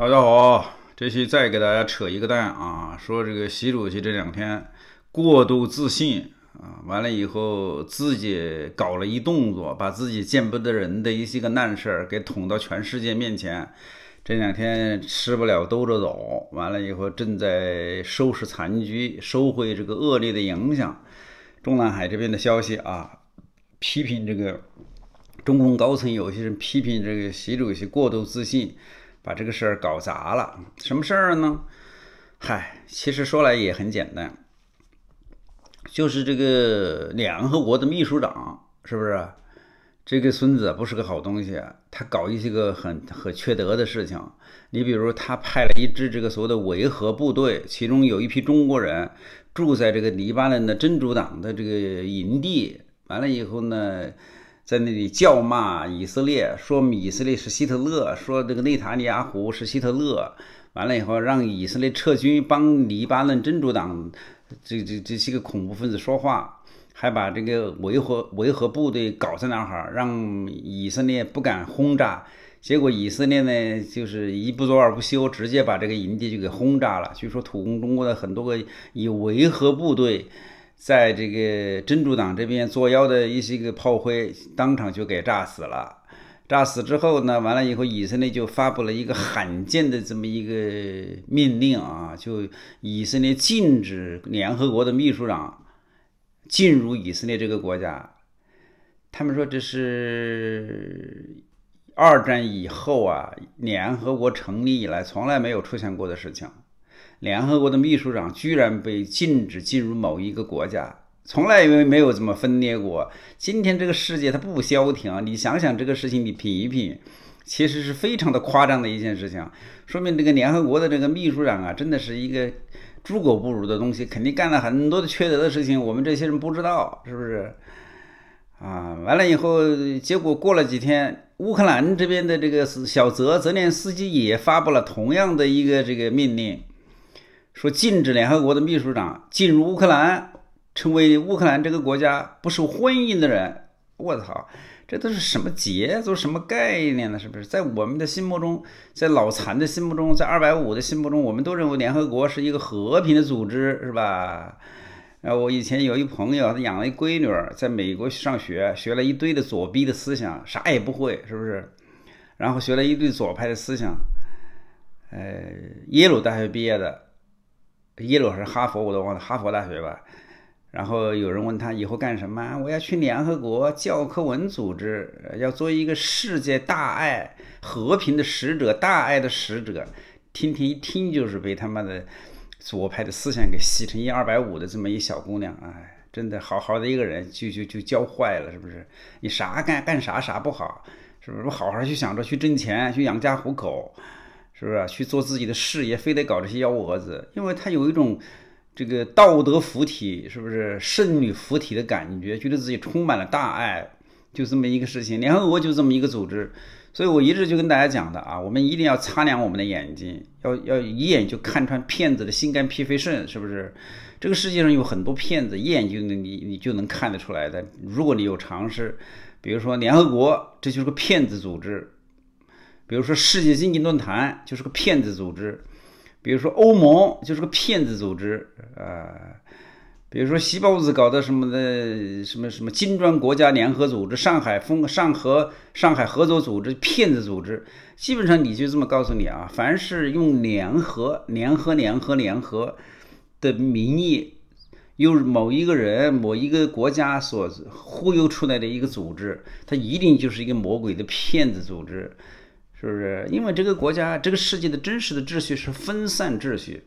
大家好，这期再给大家扯一个蛋啊！说这个习主席这两天过度自信啊，完了以后自己搞了一动作，把自己见不得人的一些个烂事儿给捅到全世界面前。这两天吃不了兜着走，完了以后正在收拾残局，收回这个恶劣的影响。中南海这边的消息啊，批评这个中共高层有些人批评这个习主席过度自信。把这个事儿搞砸了，什么事儿呢？嗨，其实说来也很简单，就是这个联合国的秘书长是不是？这个孙子不是个好东西，他搞一些个很很缺德的事情。你比如他派了一支这个所谓的维和部队，其中有一批中国人住在这个黎巴嫩的真主党的这个营地，完了以后呢？在那里叫骂以色列，说以色列是希特勒，说这个内塔尼亚胡是希特勒。完了以后，让以色列撤军，帮黎巴嫩真主党这这这些个恐怖分子说话，还把这个维和维和部队搞在那哈儿，让以色列不敢轰炸。结果以色列呢，就是一不做二不休，直接把这个营地就给轰炸了。据说土共中国的很多个以维和部队。在这个真主党这边作妖的一些个炮灰，当场就给炸死了。炸死之后呢，完了以后，以色列就发布了一个罕见的这么一个命令啊，就以色列禁止联合国的秘书长进入以色列这个国家。他们说这是二战以后啊，联合国成立以来从来没有出现过的事情。联合国的秘书长居然被禁止进入某一个国家，从来也没有这么分裂过。今天这个世界它不消停，你想想这个事情，你品一品，其实是非常的夸张的一件事情，说明这个联合国的这个秘书长啊，真的是一个猪狗不如的东西，肯定干了很多的缺德的事情。我们这些人不知道是不是？啊，完了以后，结果过了几天，乌克兰这边的这个小泽泽连斯基也发布了同样的一个这个命令。说禁止联合国的秘书长进入乌克兰，成为乌克兰这个国家不受欢迎的人。我操，这都是什么节？奏、什么概念呢？是不是在我们的心目中，在脑残的心目中，在二百五的心目中，我们都认为联合国是一个和平的组织，是吧？然后我以前有一朋友，他养了一闺女，在美国上学，学了一堆的左逼的思想，啥也不会，是不是？然后学了一堆左派的思想，呃，耶鲁大学毕业的。耶鲁还是哈佛，我都忘了哈佛大学吧。然后有人问他以后干什么，我要去联合国教科文组织，要做一个世界大爱和平的使者，大爱的使者。听听一听就是被他妈的左派的思想给吸成一二百五的这么一小姑娘，哎，真的好好的一个人就就就教坏了，是不是？你啥干干啥啥不好，是不是？好好去想着去挣钱，去养家糊口。是不是去做自己的事业，非得搞这些幺蛾子？因为他有一种这个道德附体，是不是圣女附体的感觉？觉得自己充满了大爱，就这么一个事情。联合国就这么一个组织，所以我一直就跟大家讲的啊，我们一定要擦亮我们的眼睛，要要一眼就看穿骗子的心肝脾肺肾，是不是？这个世界上有很多骗子，一眼就能你你就能看得出来的。如果你有常识，比如说联合国，这就是个骗子组织。比如说世界经济论坛就是个骗子组织，比如说欧盟就是个骗子组织啊，比如说习包子搞的什么的什么什么金砖国家联合组织、上海风上合、上海合作组织，骗子组织。基本上你就这么告诉你啊，凡是用联合、联合、联合、联合的名义，用某一个人、某一个国家所忽悠出来的一个组织，它一定就是一个魔鬼的骗子组织。是不是？因为这个国家、这个世界的真实的秩序是分散秩序，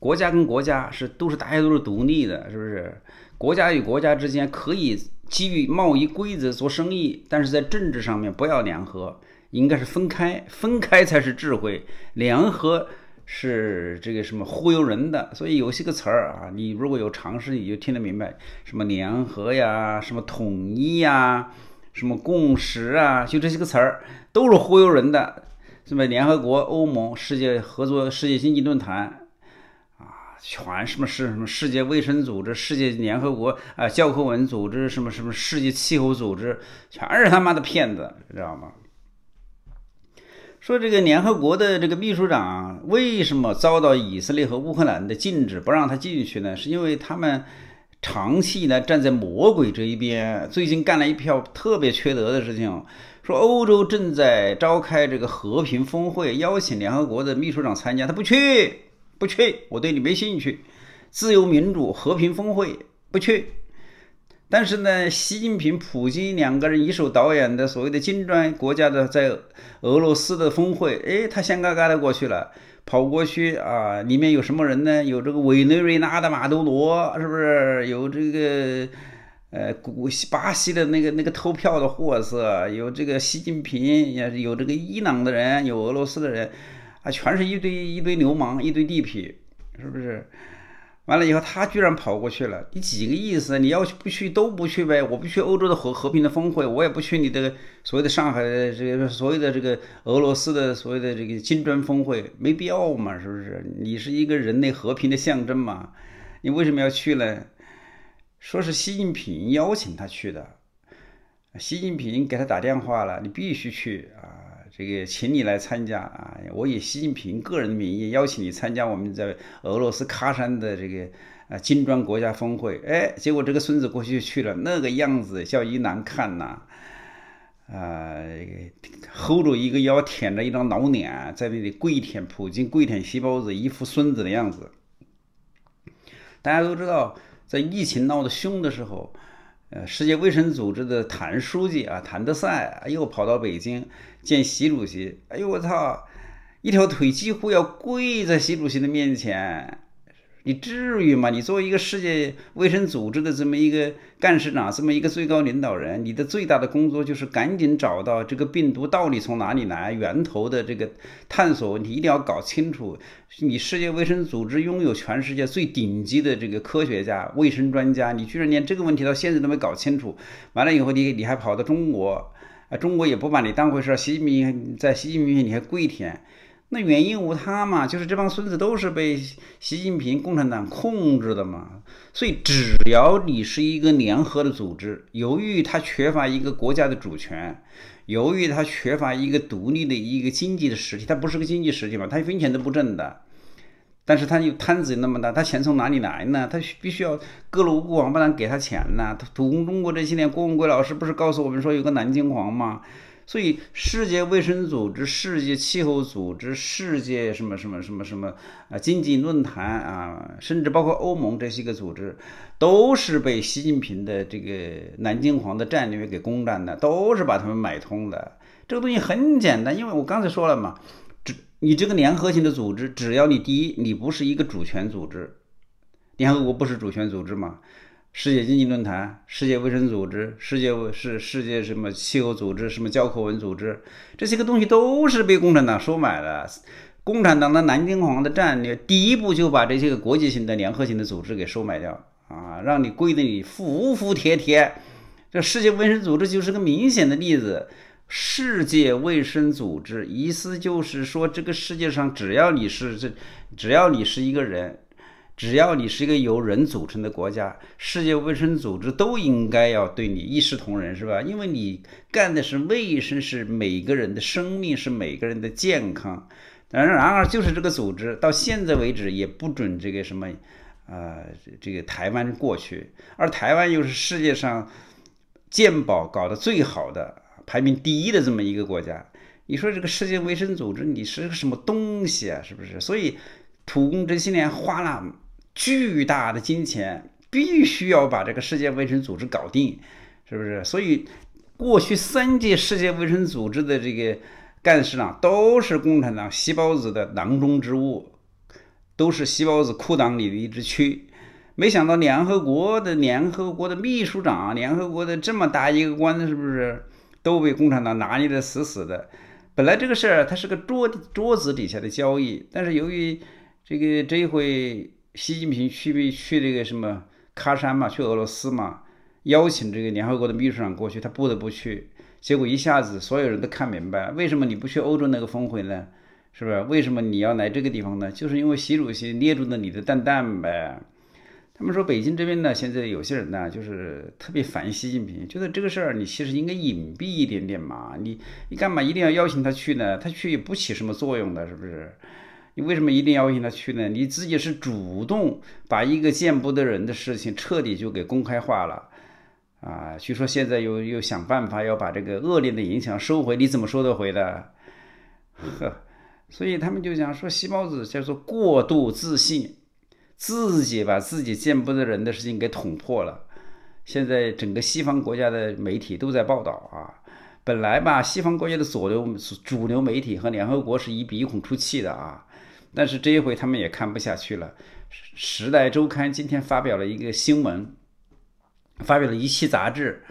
国家跟国家是都是大家都是独立的，是不是？国家与国家之间可以基于贸易规则做生意，但是在政治上面不要联合，应该是分开，分开才是智慧，联合是这个什么忽悠人的。所以有些个词儿啊，你如果有常识，你就听得明白，什么联合呀，什么统一呀，什么共识啊，就这些个词儿。都是忽悠人的，什么联合国、欧盟、世界合作、世界经济论坛，啊，全什么是什么世界卫生组织、世界联合国啊、教科文组织，什么什么世界气候组织，全是他妈的骗子，知道吗？说这个联合国的这个秘书长为什么遭到以色列和乌克兰的禁止，不让他进去呢？是因为他们长期以来站在魔鬼这一边，最近干了一票特别缺德的事情。说欧洲正在召开这个和平峰会，邀请联合国的秘书长参加，他不去，不去，我对你没兴趣。自由民主和平峰会不去。但是呢，习近平、普京两个人一手导演的所谓的金砖国家的在俄罗斯的峰会，哎，他香嘎嘎的过去了，跑过去啊，里面有什么人呢？有这个委内瑞拉的马杜罗，是不是？有这个。呃，古巴西的那个那个投票的货色，有这个习近平，也有这个伊朗的人，有俄罗斯的人，啊，全是一堆一堆流氓，一堆地痞，是不是？完了以后，他居然跑过去了，你几个意思？你要不去都不去呗，我不去欧洲的和和平的峰会，我也不去你的所谓的上海的这个所谓的这个俄罗斯的所谓的这个金砖峰会，没必要嘛，是不是？你是一个人类和平的象征嘛，你为什么要去呢？说是习近平邀请他去的，习近平给他打电话了，你必须去啊！这个请你来参加啊！我以习近平个人名义邀请你参加我们在俄罗斯喀山的这个呃金砖国家峰会。哎，结果这个孙子过去去了，那个样子叫一难看呐！啊，，hold 着一个腰，舔着一张老脸，在那里跪舔普京，跪舔西包子，一副孙子的样子。大家都知道。在疫情闹得凶的时候，呃，世界卫生组织的谭书记啊，谭德赛啊，又跑到北京见习主席。哎呦，我操，一条腿几乎要跪在习主席的面前。你至于吗？你作为一个世界卫生组织的这么一个干事长，这么一个最高领导人，你的最大的工作就是赶紧找到这个病毒到底从哪里来，源头的这个探索问题一定要搞清楚。你世界卫生组织拥有全世界最顶级的这个科学家、卫生专家，你居然连这个问题到现在都没搞清楚。完了以后，你你还跑到中国，啊，中国也不把你当回事。习近平在习近平面前你还跪舔。那原因无他嘛，就是这帮孙子都是被习近平共产党控制的嘛。所以只要你是一个联合的组织，由于它缺乏一个国家的主权，由于它缺乏一个独立的一个经济的实体，它不是个经济实体嘛，它一分钱都不挣的。但是他有摊子那么大，他钱从哪里来呢？他必须要各路王八蛋给他钱呢。土共中国这些年，郭文贵老师不是告诉我们说有个南京黄嘛？所以，世界卫生组织、世界气候组织、世界什么什么什么什么啊经济论坛啊，甚至包括欧盟这些个组织，都是被习近平的这个南京黄的战略给攻占的，都是把他们买通的。这个东西很简单，因为我刚才说了嘛，只你这个联合型的组织，只要你第一你不是一个主权组织，联合国不是主权组织嘛。世界经济论坛、世界卫生组织、世界是世界什么气候组织、什么教科文组织，这些个东西都是被共产党收买的。共产党的南京黄的战略，第一步就把这些个国际性的联合性的组织给收买掉啊，让你跪得你服服帖帖。这世界卫生组织就是个明显的例子。世界卫生组织，意思就是说，这个世界上只要你是这，只要你是一个人。只要你是一个由人组成的国家，世界卫生组织都应该要对你一视同仁，是吧？因为你干的是卫生，是每个人的生命，是每个人的健康。然然而，就是这个组织到现在为止也不准这个什么，呃，这个台湾过去，而台湾又是世界上健保搞得最好的、排名第一的这么一个国家。你说这个世界卫生组织你是个什么东西啊？是不是？所以，土公这些年花了。巨大的金钱必须要把这个世界卫生组织搞定，是不是？所以，过去三届世界卫生组织的这个干事长都是共产党细胞子的囊中之物，都是细胞子裤裆里的一只蛆。没想到联合国的联合国的秘书长，联合国的这么大一个官，是不是都被共产党拿捏的死死的？本来这个事儿它是个桌桌子底下的交易，但是由于这个这一回。习近平去去那个什么喀山嘛，去俄罗斯嘛，邀请这个联合国的秘书长过去，他不得不去。结果一下子所有人都看明白，为什么你不去欧洲那个峰会呢？是不是？为什么你要来这个地方呢？就是因为习主席捏住了你的蛋蛋呗。他们说北京这边呢，现在有些人呢，就是特别烦习近平，觉得这个事儿你其实应该隐蔽一点点嘛，你你干嘛一定要邀请他去呢？他去也不起什么作用的，是不是？你为什么一定要让他去呢？你自己是主动把一个见不得人的事情彻底就给公开化了，啊！据说现在又又想办法要把这个恶劣的影响收回，你怎么收得回的？呵，所以他们就想说，西包子叫做过度自信，自己把自己见不得人的事情给捅破了。现在整个西方国家的媒体都在报道啊，本来吧，西方国家的主流主流媒体和联合国是以鼻孔出气的啊。但是这一回他们也看不下去了，《时代周刊》今天发表了一个新闻，发表了一期杂志，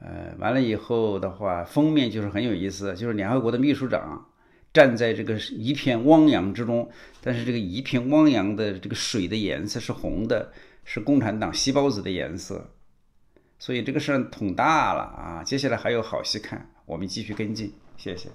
呃，完了以后的话，封面就是很有意思，就是联合国的秘书长站在这个一片汪洋之中，但是这个一片汪洋的这个水的颜色是红的，是共产党细胞子的颜色，所以这个事儿捅大了啊！接下来还有好戏看，我们继续跟进，谢谢。